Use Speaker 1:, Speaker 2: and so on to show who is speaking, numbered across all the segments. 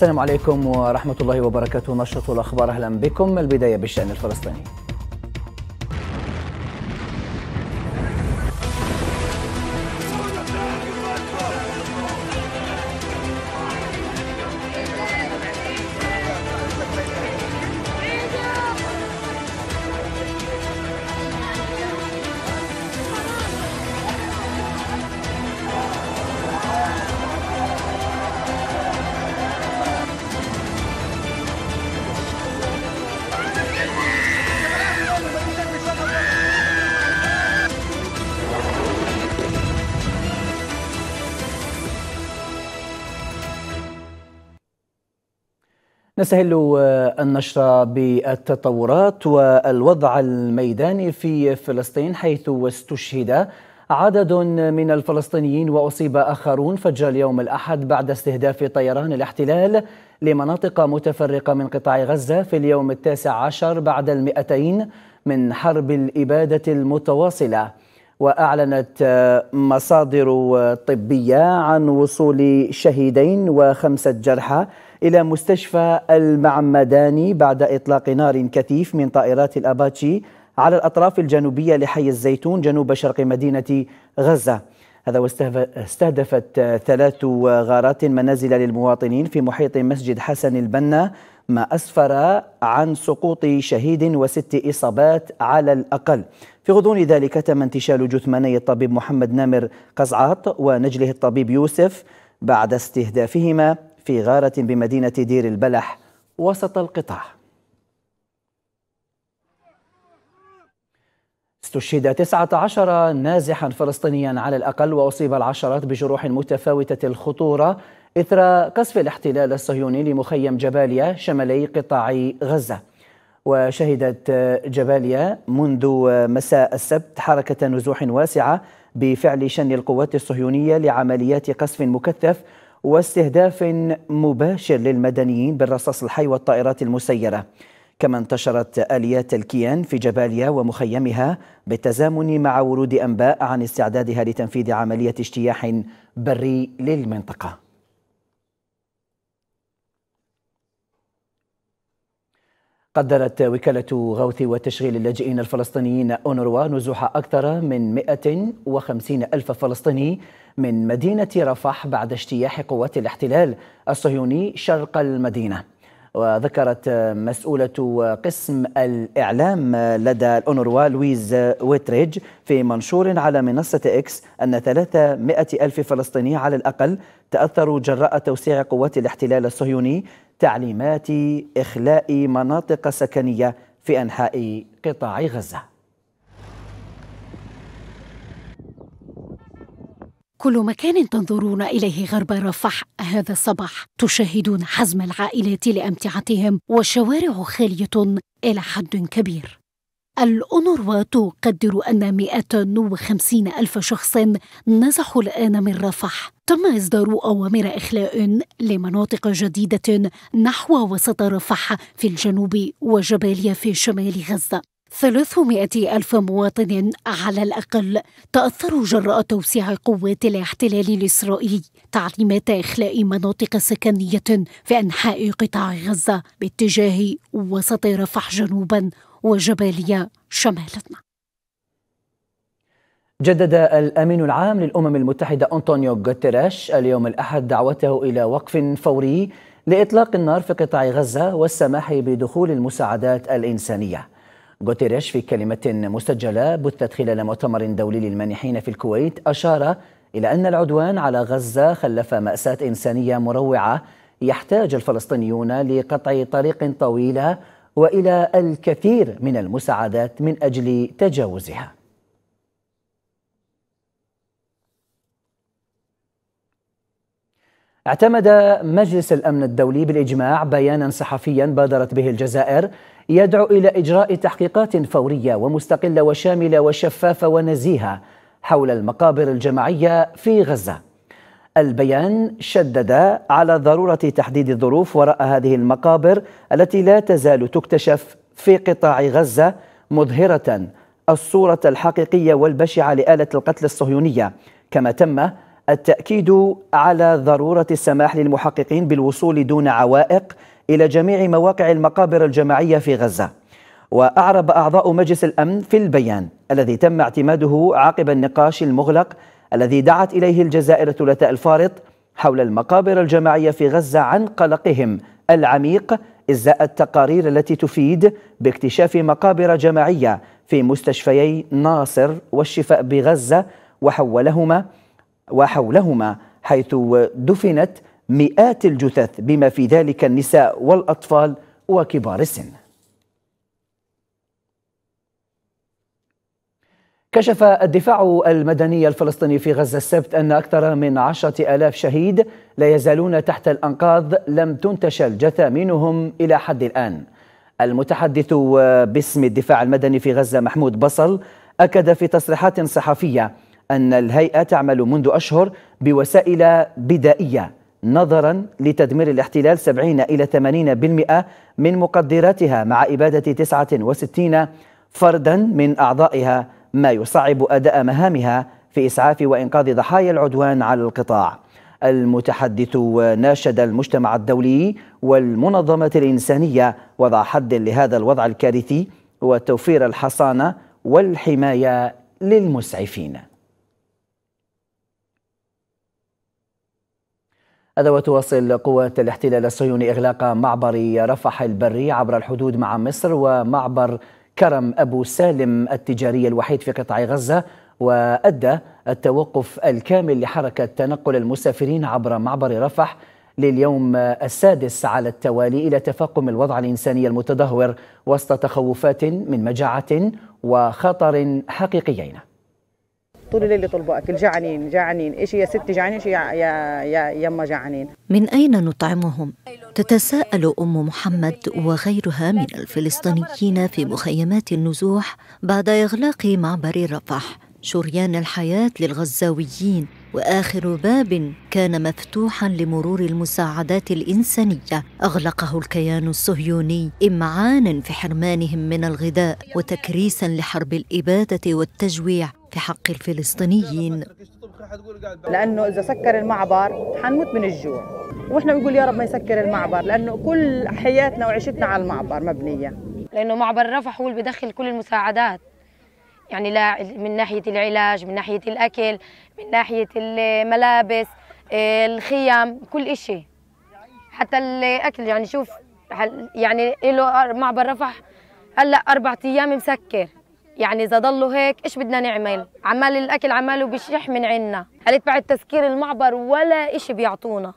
Speaker 1: السلام عليكم ورحمة الله وبركاته نشرة الأخبار أهلا بكم البداية بالشأن الفلسطيني نستهل آه، النشرة بالتطورات والوضع الميداني في فلسطين حيث استشهد عدد من الفلسطينيين وأصيب آخرون فجر اليوم الأحد بعد استهداف طيران الاحتلال لمناطق متفرقة من قطاع غزة في اليوم التاسع عشر بعد المئتين من حرب الإبادة المتواصلة وأعلنت آه، مصادر طبية عن وصول شهيدين وخمسة جرحى إلى مستشفى المعمداني بعد إطلاق نار كثيف من طائرات الأباتشي على الأطراف الجنوبية لحي الزيتون جنوب شرق مدينة غزة هذا واستهدفت ثلاث غارات منازل للمواطنين في محيط مسجد حسن البنا ما أسفر عن سقوط شهيد وست إصابات على الأقل في غضون ذلك تم انتشال جثماني الطبيب محمد نامر قزعاط ونجله الطبيب يوسف بعد استهدافهما في غارة بمدينة دير البلح وسط القطاع استشهد 19 نازحا فلسطينيا على الأقل وأصيب العشرات بجروح متفاوتة الخطورة إثر قصف الاحتلال الصهيوني لمخيم جباليا شمالي قطاع غزة وشهدت جباليا منذ مساء السبت حركة نزوح واسعة بفعل شن القوات الصهيونية لعمليات قصف مكثف واستهداف مباشر للمدنيين بالرصاص الحي والطائرات المسيرة كما انتشرت آليات الكيان في جباليا ومخيمها بالتزامن مع ورود أنباء عن استعدادها لتنفيذ عملية اجتياح بري للمنطقة قدرت وكالة غوث وتشغيل اللاجئين الفلسطينيين أونروا نزوح أكثر من 150 ألف فلسطيني من مدينة رفح بعد اجتياح قوات الاحتلال الصهيوني شرق المدينة وذكرت مسؤولة قسم الإعلام لدى الأونروا لويز ويتريج في منشور على منصة إكس أن 300 ألف فلسطيني على الأقل تأثروا جراء توسيع قوات الاحتلال الصهيوني تعليمات إخلاء مناطق سكنية في أنحاء قطاع غزة
Speaker 2: كل مكان
Speaker 3: تنظرون اليه غرب رفح هذا الصباح تشاهدون حزم العائلات لامتعتهم والشوارع خاليه الى حد كبير الأونروا تقدر أن 150 ألف شخص نزحوا الآن من رفح تم إصدار أوامر إخلاء لمناطق جديدة نحو وسط رفح في الجنوب وجباليا في شمال غزة 300 ألف مواطن على الأقل تأثروا جراء توسيع قوات الاحتلال الإسرائيلي تعليمات إخلاء مناطق سكنية في أنحاء قطاع غزة باتجاه وسط رفح جنوبا وجباليا شمالا
Speaker 1: جدد الأمين العام للأمم المتحدة أنطونيو غوتيريش اليوم الأحد دعوته إلى وقف فوري لإطلاق النار في قطاع غزة والسماح بدخول المساعدات الإنسانية غوتيريش في كلمة مسجلة بثت خلال مؤتمر دولي للمانحين في الكويت أشار إلى أن العدوان على غزة خلف مأساة إنسانية مروعة يحتاج الفلسطينيون لقطع طريق طويلة وإلى الكثير من المساعدات من أجل تجاوزها اعتمد مجلس الامن الدولي بالاجماع بيانا صحفيا بادرت به الجزائر يدعو الى اجراء تحقيقات فوريه ومستقله وشامله وشفافه ونزيهه حول المقابر الجماعيه في غزه. البيان شدد على ضروره تحديد الظروف وراء هذه المقابر التي لا تزال تكتشف في قطاع غزه مظهره الصوره الحقيقيه والبشعه لاله القتل الصهيونيه كما تم التأكيد على ضرورة السماح للمحققين بالوصول دون عوائق إلى جميع مواقع المقابر الجماعية في غزة وأعرب أعضاء مجلس الأمن في البيان الذي تم اعتماده عقب النقاش المغلق الذي دعت إليه الجزائر الثلاثاء الفارط حول المقابر الجماعية في غزة عن قلقهم العميق إزاء التقارير التي تفيد باكتشاف مقابر جماعية في مستشفيي ناصر والشفاء بغزة وحولهما وحولهما حيث دفنت مئات الجثث بما في ذلك النساء والأطفال وكبار السن كشف الدفاع المدني الفلسطيني في غزة السبت أن أكثر من عشرة ألاف شهيد لا يزالون تحت الأنقاض لم تنتشل جثامينهم إلى حد الآن المتحدث باسم الدفاع المدني في غزة محمود بصل أكد في تصريحات صحفية أن الهيئة تعمل منذ أشهر بوسائل بدائية نظرا لتدمير الاحتلال 70 إلى 80% من مقدراتها مع إبادة 69 فردا من أعضائها ما يصعب أداء مهامها في إسعاف وإنقاذ ضحايا العدوان على القطاع المتحدث ناشد المجتمع الدولي والمنظمة الإنسانية وضع حد لهذا الوضع الكارثي وتوفير الحصانة والحماية للمسعفين هذا وتواصل قوات الاحتلال الصهيوني إغلاق معبر رفح البري عبر الحدود مع مصر ومعبر كرم أبو سالم التجاري الوحيد في قطاع غزة وأدى التوقف الكامل لحركة تنقل المسافرين عبر معبر رفح لليوم السادس على التوالي إلى تفاقم الوضع الإنساني المتدهور وسط تخوفات من مجاعة وخطر حقيقيين
Speaker 3: طول الليل يطلبوا اكل جعانين جعانين ايش يا ستي جعانين ايش يا, يا, يا يما جعانين
Speaker 4: من اين نطعمهم تتساءل ام محمد وغيرها من الفلسطينيين في مخيمات النزوح بعد اغلاق معبر رفح شريان الحياه للغزاويين واخر باب كان مفتوحا لمرور المساعدات الانسانيه اغلقه الكيان الصهيوني امعانا في حرمانهم من الغذاء وتكريسا لحرب الاباده والتجويع في حق الفلسطينيين لأنه إذا
Speaker 3: سكر المعبر حنموت من الجوع وإحنا بنقول يا رب ما يسكر المعبر لأنه كل حياتنا وعيشتنا على المعبر مبنية لأنه معبر رفح هو اللي بدخل كل المساعدات يعني لا من ناحية العلاج من ناحية الأكل من ناحية الملابس الخيام كل شيء حتى الأكل يعني شوف يعني له معبر رفح هلا أربع أيام مسكر يعني اذا ضلوا هيك ايش بدنا نعمل عمال الاكل عماله بشح من عنا قالت بعد تسكير المعبر ولا شيء بيعطونا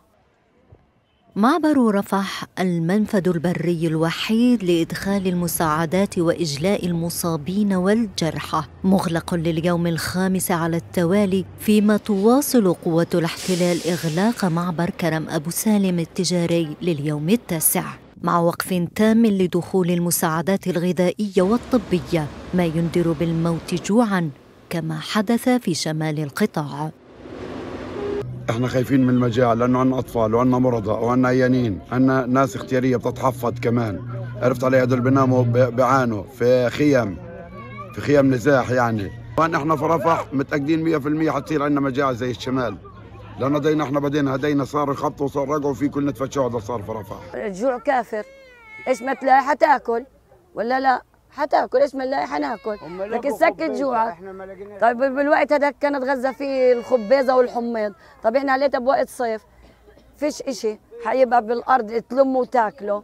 Speaker 4: معبر رفح المنفذ البري الوحيد لادخال المساعدات واجلاء المصابين والجرحى مغلق لليوم الخامس على التوالي فيما تواصل قوه الاحتلال اغلاق معبر كرم ابو سالم التجاري لليوم التاسع مع وقف تام لدخول المساعدات الغذائيه والطبيه ما ينذر بالموت جوعا كما حدث في شمال القطاع
Speaker 3: احنا خايفين من المجاعة لأنه عندنا أطفال وعندنا مرضى وعندنا عيانين عندنا ناس اختيارية بتتحفظ كمان عرفت علي هدول بناموا بعانوا في خيم في خيم نزاح يعني وان احنا في رفح متأكدين 100% حتصير عندنا مجاعة زي الشمال لان دينا احنا بدينا هدينا صار الخط وصار رجعوا في كل نتفه هذا صار في رفح
Speaker 4: الجوع كافر ايش ما تلاقي حتاكل ولا لا حتاكل ايش ما نلاقي حناكل لكن سكت جوعك طيب بالوقت هذاك كانت غزه فيه الخبيزه والحميض طب احنا ليه بوقت صيف فيش اشي حيبقى بالارض تلمه وتاكله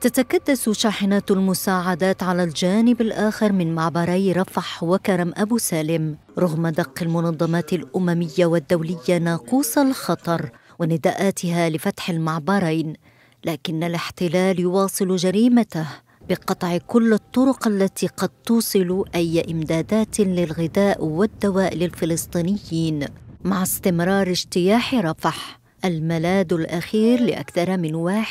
Speaker 4: تتكدس شاحنات المساعدات على الجانب الآخر من معبري رفح وكرم أبو سالم رغم دق المنظمات الامميه والدوليه ناقوس الخطر ونداءاتها لفتح المعبرين لكن الاحتلال يواصل جريمته بقطع كل الطرق التي قد توصل اي امدادات للغذاء والدواء للفلسطينيين مع استمرار اجتياح رفح الملاذ الأخير لأكثر من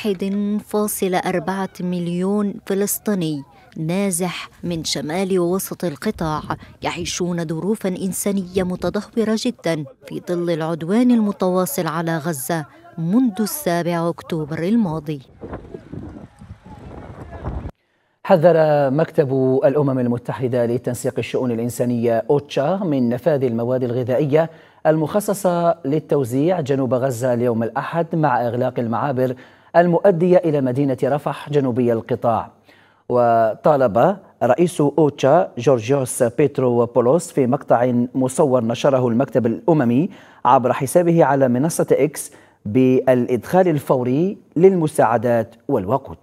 Speaker 4: 1.4 مليون فلسطيني نازح من شمال ووسط القطاع يعيشون ظروفا انسانيه متدهوره جدا في ظل العدوان المتواصل على غزه منذ السابع اكتوبر الماضي
Speaker 1: حذر مكتب الامم المتحده لتنسيق الشؤون الانسانيه اوتشا من نفاذ المواد الغذائيه المخصصه للتوزيع جنوب غزه اليوم الاحد مع اغلاق المعابر المؤديه الى مدينه رفح جنوبي القطاع وطالب رئيس أوتشا جورجيوس بيترو بولوس في مقطع مصور نشره المكتب الأممي عبر حسابه على منصة إكس بالإدخال الفوري للمساعدات
Speaker 5: والوقود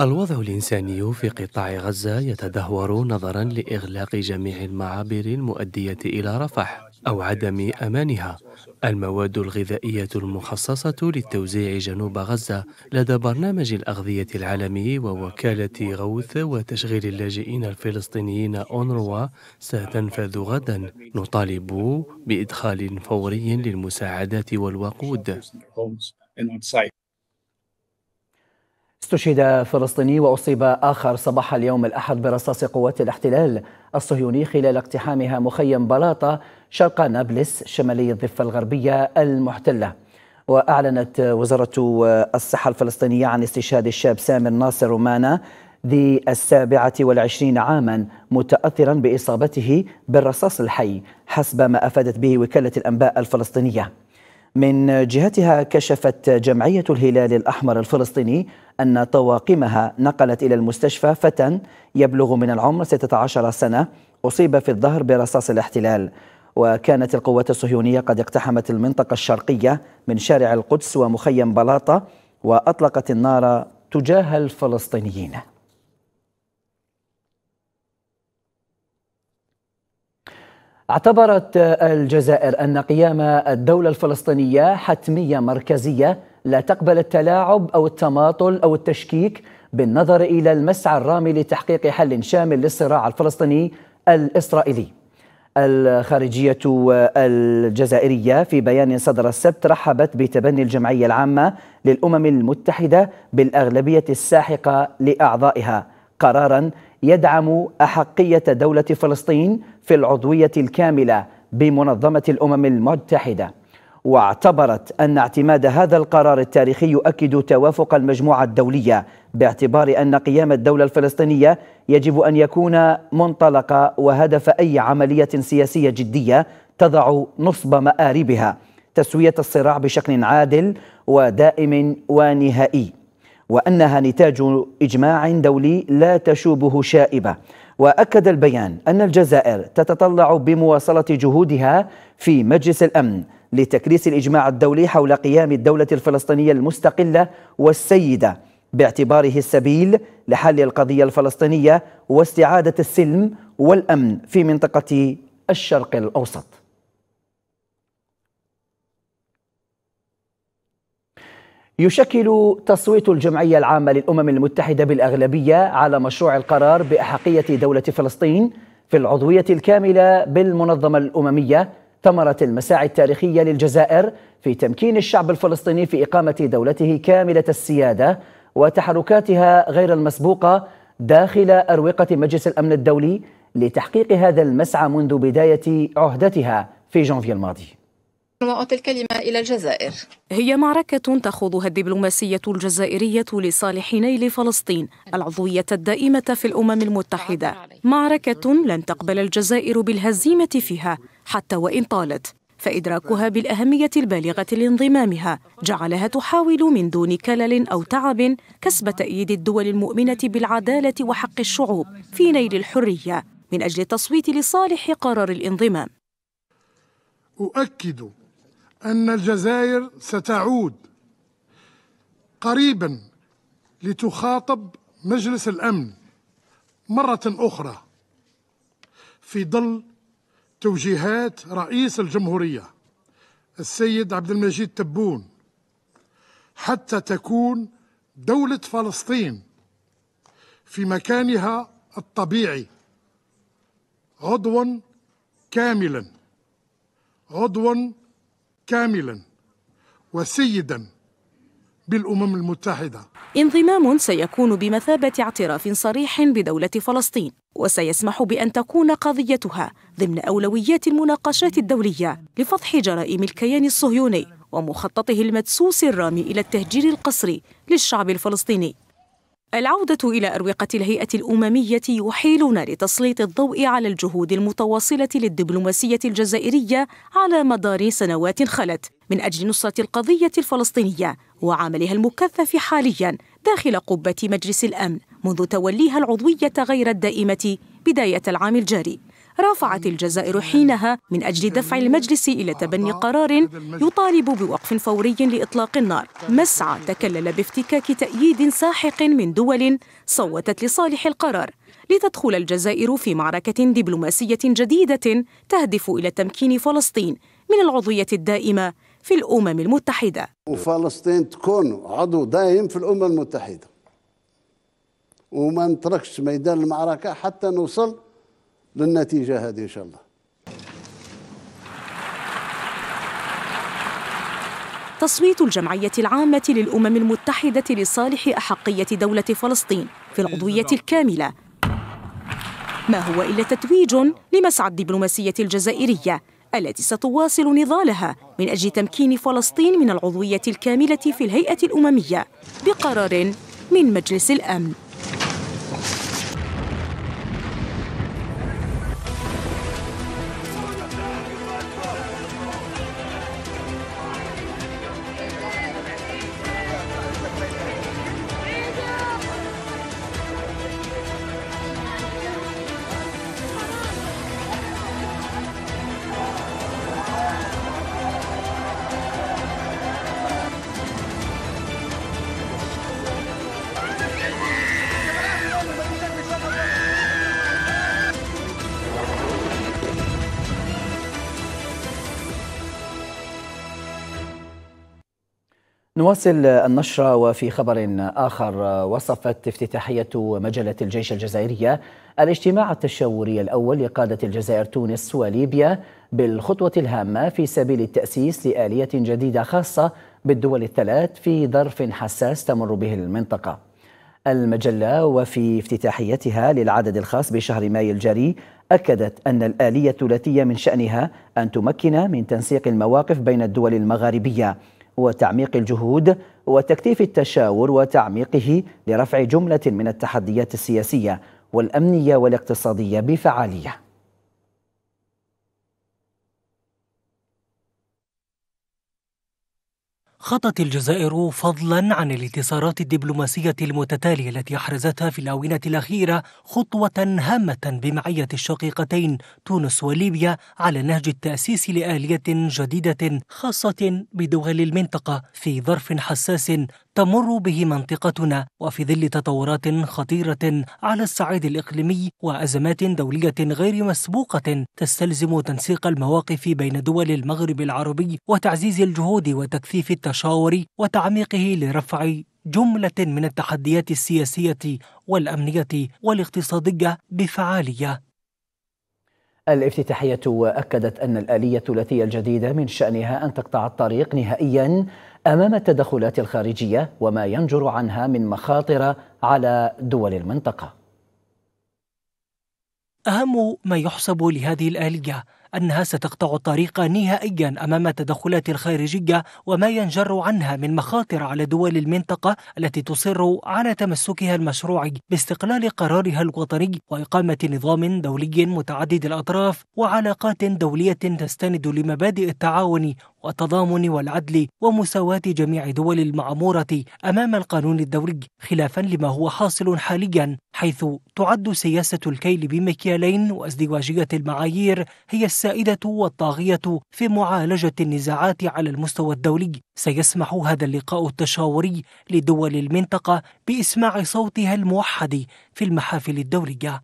Speaker 5: الوضع الإنساني في قطاع غزة يتدهور نظرا لإغلاق جميع المعابر المؤدية إلى رفح أو عدم أمانها المواد الغذائية المخصصة للتوزيع جنوب غزة لدى برنامج الأغذية العالمي ووكالة غوث وتشغيل اللاجئين الفلسطينيين أونروا ستنفذ غدا نطالب بإدخال فوري للمساعدات والوقود
Speaker 1: استشهد فلسطيني وأصيب آخر صباح اليوم الأحد برصاص قوات الاحتلال الصهيوني خلال اقتحامها مخيم بلاطة شرق نابلس شمالي الضفة الغربية المحتلة وأعلنت وزارة الصحة الفلسطينية عن استشهاد الشاب سامر ناصر رومانا ذي السابعة والعشرين عاما متأثرا بإصابته بالرصاص الحي حسب ما أفادت به وكالة الأنباء الفلسطينية من جهتها كشفت جمعية الهلال الأحمر الفلسطيني أن طواقمها نقلت إلى المستشفى فتى يبلغ من العمر 16 سنة أصيب في الظهر برصاص الاحتلال وكانت القوات الصهيونية قد اقتحمت المنطقة الشرقية من شارع القدس ومخيم بلاطة وأطلقت النار تجاه الفلسطينيين اعتبرت الجزائر أن قيام الدولة الفلسطينية حتمية مركزية لا تقبل التلاعب أو التماطل أو التشكيك بالنظر إلى المسعى الرامي لتحقيق حل شامل للصراع الفلسطيني الإسرائيلي الخارجية الجزائرية في بيان صدر السبت رحبت بتبني الجمعية العامة للأمم المتحدة بالأغلبية الساحقة لأعضائها قرارا يدعم أحقية دولة فلسطين في العضوية الكاملة بمنظمة الأمم المتحدة واعتبرت أن اعتماد هذا القرار التاريخي يؤكد توافق المجموعة الدولية باعتبار أن قيام الدولة الفلسطينية يجب أن يكون منطلق وهدف أي عملية سياسية جدية تضع نصب مآربها تسوية الصراع بشكل عادل ودائم ونهائي وأنها نتاج إجماع دولي لا تشوبه شائبة وأكد البيان أن الجزائر تتطلع بمواصلة جهودها في مجلس الأمن لتكريس الإجماع الدولي حول قيام الدولة الفلسطينية المستقلة والسيدة باعتباره السبيل لحل القضية الفلسطينية واستعادة السلم والأمن في منطقة الشرق الأوسط يشكل تصويت الجمعية العامة للأمم المتحدة بالأغلبية على مشروع القرار بأحقية دولة فلسطين في العضوية الكاملة بالمنظمة الأممية ثمرة المساعي التاريخية للجزائر في تمكين الشعب الفلسطيني في إقامة دولته كاملة السيادة وتحركاتها غير المسبوقة داخل أروقة مجلس الأمن الدولي لتحقيق هذا المسعى منذ بداية عهدتها في جانفي الماضي
Speaker 3: وأعطي الكلمة إلى الجزائر هي معركة تخوضها الدبلوماسية الجزائرية لصالح نيل فلسطين العضوية الدائمة في الأمم المتحدة معركة لن تقبل الجزائر بالهزيمة فيها حتى وإن طالت فإدراكها بالأهمية البالغة لانضمامها جعلها تحاول من دون كلل أو تعب كسب تأييد الدول المؤمنة بالعدالة وحق الشعوب في نيل الحرية من أجل التصويت لصالح قرار الانضمام
Speaker 2: أؤكد أن الجزائر ستعود قريبا لتخاطب مجلس الأمن مرة أخرى في ظل توجيهات رئيس الجمهورية السيد عبد المجيد تبون حتى تكون دولة فلسطين في مكانها الطبيعي عضوا كاملا عضوا كاملا وسيدا بالامم المتحده.
Speaker 3: انضمام سيكون بمثابه اعتراف صريح بدوله فلسطين، وسيسمح بان تكون قضيتها ضمن اولويات المناقشات الدوليه لفضح جرائم الكيان الصهيوني ومخططه المدسوس الرامي الى التهجير القسري للشعب الفلسطيني. العودة إلى أروقة الهيئة الأممية يحيلنا لتسليط الضوء على الجهود المتواصلة للدبلوماسية الجزائرية على مدار سنوات خلت من أجل نصرة القضية الفلسطينية وعملها المكثف حالياً داخل قبة مجلس الأمن منذ توليها العضوية غير الدائمة بداية العام الجاري رافعت الجزائر حينها من أجل دفع المجلس إلى تبني قرار يطالب بوقف فوري لإطلاق النار مسعى تكلل بافتكاك تأييد ساحق من دول صوتت لصالح القرار لتدخل الجزائر في معركة دبلوماسية جديدة تهدف إلى تمكين فلسطين من العضوية الدائمة
Speaker 5: في الأمم المتحدة وفلسطين تكون عضو دائم في الأمم المتحدة وما نتركش ميدان المعركة حتى نوصل للنتيجة هذه إن شاء الله
Speaker 3: تصويت الجمعية العامة للأمم المتحدة لصالح أحقية دولة فلسطين في العضوية الكاملة ما هو إلا تتويج لمسعى الدبلوماسية الجزائرية التي ستواصل نضالها من أجل تمكين فلسطين من العضوية الكاملة في الهيئة الأممية بقرار من مجلس الأمن
Speaker 1: نواصل النشرة وفي خبر آخر وصفت افتتاحية مجلة الجيش الجزائرية الاجتماع التشاوري الأول لقادة الجزائر تونس وليبيا بالخطوة الهامة في سبيل التأسيس لآلية جديدة خاصة بالدول الثلاث في ظرف حساس تمر به المنطقة المجلة وفي افتتاحيتها للعدد الخاص بشهر ماي الجاري أكدت أن الآلية الثلاثية من شأنها أن تمكن من تنسيق المواقف بين الدول المغاربية وتعميق الجهود وتكثيف التشاور وتعميقه لرفع جمله من التحديات السياسيه والامنيه والاقتصاديه بفعاليه
Speaker 2: خطت الجزائر فضلا عن الانتصارات الدبلوماسية المتتالية التي أحرزتها في الآونة الأخيرة خطوة هامة بمعية الشقيقتين تونس وليبيا على نهج التأسيس لآلية جديدة خاصة بدول المنطقة في ظرف حساس تمر به منطقتنا وفي ظل تطورات خطيرة على الصعيد الإقليمي وأزمات دولية غير مسبوقة تستلزم تنسيق المواقف بين دول المغرب العربي وتعزيز الجهود وتكثيف التشاور وتعميقه لرفع جملة من التحديات السياسية والأمنية والاقتصادية بفعالية
Speaker 1: الافتتاحية أكدت أن الآلية الثلاثية الجديدة من شأنها أن تقطع الطريق نهائياً امام التدخلات الخارجيه وما ينجر عنها من مخاطر على دول المنطقه.
Speaker 2: اهم ما يحسب لهذه الاليه أنها ستقطع الطريق نهائيا أمام التدخلات الخارجية وما ينجر عنها من مخاطر على دول المنطقة التي تصر على تمسكها المشروعي باستقلال قرارها الوطني وإقامة نظام دولي متعدد الأطراف وعلاقات دولية تستند لمبادئ التعاون والتضامن والعدل ومساواة جميع دول المعمورة أمام القانون الدولي خلافا لما هو حاصل حاليا حيث تعد سياسة الكيل بمكيالين وازدواجية المعايير هي الس السائدة والطاغية في معالجة النزاعات على المستوى الدولي سيسمح هذا اللقاء التشاوري لدول المنطقة بإسماع صوتها الموحد في المحافل الدولية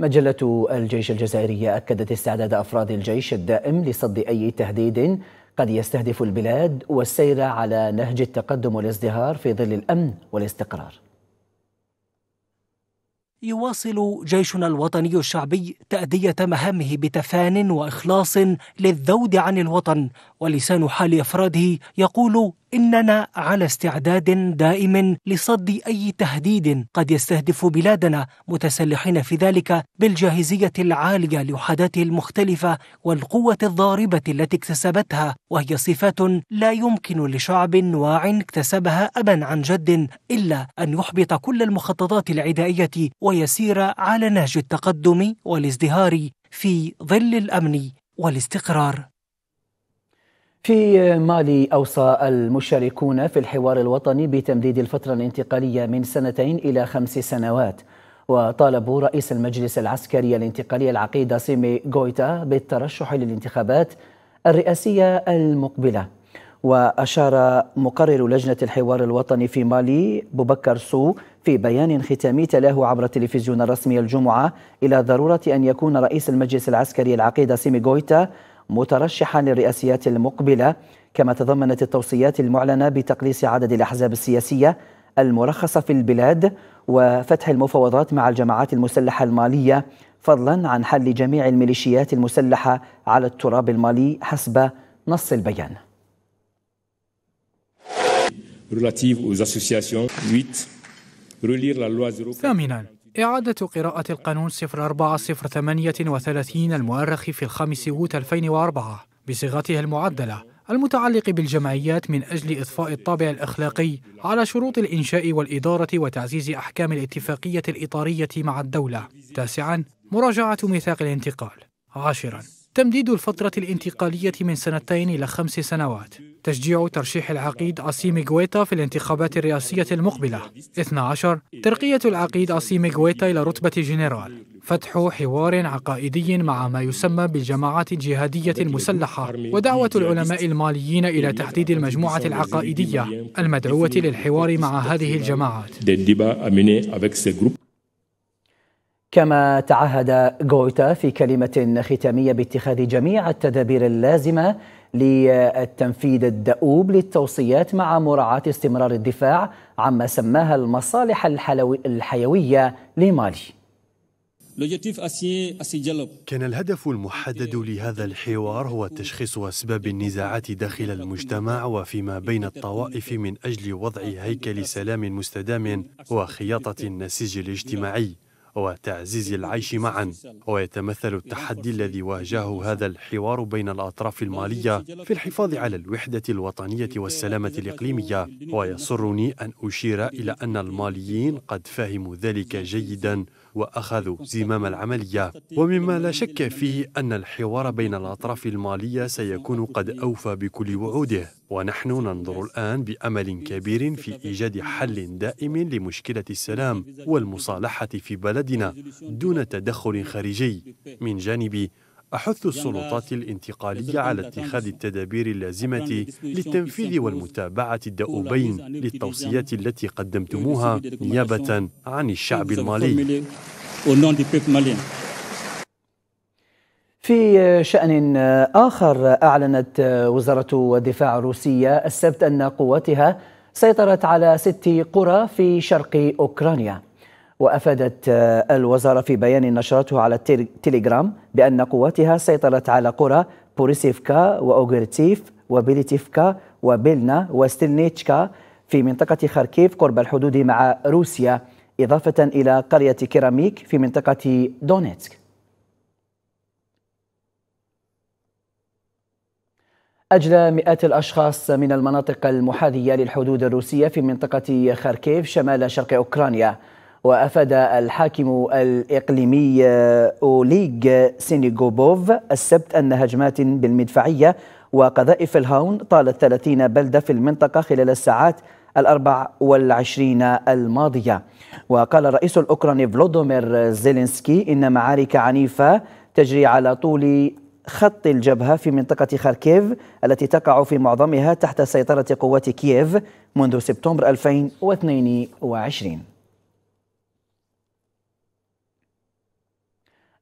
Speaker 1: مجلة الجيش الجزائرية أكدت استعداد أفراد الجيش الدائم لصد أي تهديد قد يستهدف البلاد والسير على نهج التقدم والازدهار في ظل الأمن والاستقرار
Speaker 2: يواصل جيشنا الوطني الشعبي تأدية مهامه بتفان وإخلاص للذود عن الوطن ولسان حال افراده يقول اننا على استعداد دائم لصد اي تهديد قد يستهدف بلادنا متسلحين في ذلك بالجاهزيه العاليه لوحداته المختلفه والقوه الضاربه التي اكتسبتها وهي صفات لا يمكن لشعب واع اكتسبها ابا عن جد الا ان يحبط كل المخططات العدائيه ويسير على نهج التقدم والازدهار في ظل الامن والاستقرار
Speaker 1: في مالي أوصى المشاركون في الحوار الوطني بتمديد الفترة الانتقالية من سنتين إلى خمس سنوات وطالبوا رئيس المجلس العسكري الانتقالي العقيد سيمي غويتا بالترشح للانتخابات الرئاسية المقبلة وأشار مقرر لجنة الحوار الوطني في مالي بوبكر سو في بيان ختامي تلاه عبر التلفزيون الرسمي الجمعة إلى ضرورة أن يكون رئيس المجلس العسكري العقيد سيمي غويتا مترشحا للرئاسيات المقبلة كما تضمنت التوصيات المعلنة بتقليص عدد الأحزاب السياسية المرخصة في البلاد وفتح المفاوضات مع الجماعات المسلحة المالية فضلا عن حل جميع الميليشيات المسلحة على التراب المالي حسب نص البيان
Speaker 3: ثامنا
Speaker 2: إعادة قراءة القانون 04038 المؤرخ في الخامس أوت 2004 بصيغته المعدلة المتعلق بالجمعيات من أجل إضفاء الطابع الأخلاقي على شروط الإنشاء والإدارة وتعزيز أحكام الاتفاقية الإطارية مع الدولة. تاسعاً مراجعة ميثاق الانتقال. عاشراً تمديد الفترة الانتقالية من سنتين إلى خمس سنوات تشجيع ترشيح العقيد أسيم غويتا في الانتخابات الرئاسية المقبلة 12 ترقية العقيد أسيم غويتا إلى رتبة جنرال فتح حوار عقائدي مع ما يسمى بالجماعات الجهادية المسلحة ودعوة العلماء الماليين إلى تحديد المجموعة العقائدية المدعوة للحوار مع هذه
Speaker 1: الجماعات كما تعهد غويتا في كلمة ختامية باتخاذ جميع التدابير اللازمة للتنفيذ الدؤوب للتوصيات مع مراعاة استمرار الدفاع عما سماها المصالح الحيوية لمالي
Speaker 5: كان الهدف المحدد لهذا الحوار هو تشخيص أسباب النزاعات داخل المجتمع وفيما بين الطوائف من أجل وضع هيكل سلام مستدام وخياطة النسيج الاجتماعي وتعزيز العيش معا ويتمثل التحدي الذي واجهه هذا الحوار بين الأطراف المالية في الحفاظ على الوحدة الوطنية والسلامة الإقليمية ويسرني أن أشير إلى أن الماليين قد فهموا ذلك جيدا وأخذوا زمام العملية ومما لا شك فيه أن الحوار بين الأطراف المالية سيكون قد أوفى بكل وعوده ونحن ننظر الآن بأمل كبير في إيجاد حل دائم لمشكلة السلام والمصالحة في بلدنا دون تدخل خارجي من جانبي أحث السلطات الانتقالية على اتخاذ التدابير اللازمة للتنفيذ والمتابعة الدؤوبين للتوصيات التي قدمتموها نيابة عن الشعب المالي
Speaker 1: في شأن آخر أعلنت وزارة الدفاع الروسية السبت أن قواتها سيطرت على ست قرى في شرق أوكرانيا وأفادت الوزارة في بيان نشرته على التليجرام بأن قواتها سيطرت على قرى بوريسيفكا وأوغرتيف وبيليتيفكا وبيلنا وستيلنيتشكا في منطقة خاركيف قرب الحدود مع روسيا إضافة إلى قرية كيراميك في منطقة دونيتسك أجلى مئات الأشخاص من المناطق المحاذية للحدود الروسية في منطقة خاركيف شمال شرق أوكرانيا وأفاد الحاكم الإقليمي أوليغ سينيغوبوف السبت أن هجمات بالمدفعية وقذائف الهاون طالت 30 بلدة في المنطقة خلال الساعات الأربع والعشرين الماضية وقال الرئيس الأوكراني فلودومير زيلينسكي إن معارك عنيفة تجري على طول خط الجبهة في منطقة خاركيف التي تقع في معظمها تحت سيطرة قوات كييف منذ سبتمبر 2022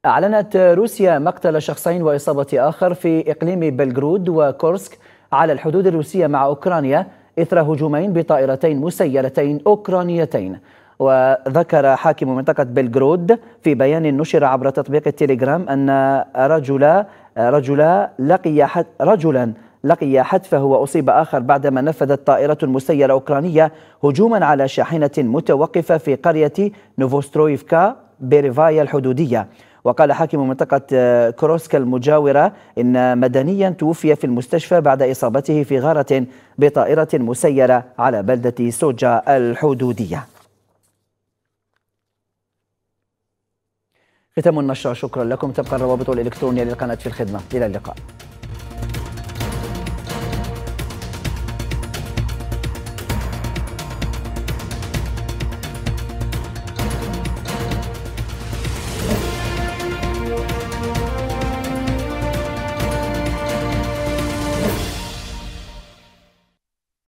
Speaker 1: أعلنت روسيا مقتل شخصين وإصابة آخر في إقليم بلغرود وكورسك على الحدود الروسية مع أوكرانيا إثر هجومين بطائرتين مسيرتين أوكرانيتين وذكر حاكم منطقة بلغرود في بيان نشر عبر تطبيق التليجرام أن رجلا رجلا لقي حد رجلا لقي حتفه وأصيب آخر بعدما نفذت طائرة مسيرة أوكرانية هجوما على شاحنة متوقفة في قرية نوفوسترويفكا بيريفايا الحدودية وقال حاكم منطقة آه، كروسكا المجاورة إن مدنيا توفي في المستشفى بعد إصابته في غارة بطائرة مسيرة على بلدة سوجا الحدودية ختام النشرة شكرا لكم تبقى الروابط الإلكترونية للقناة في الخدمة إلى اللقاء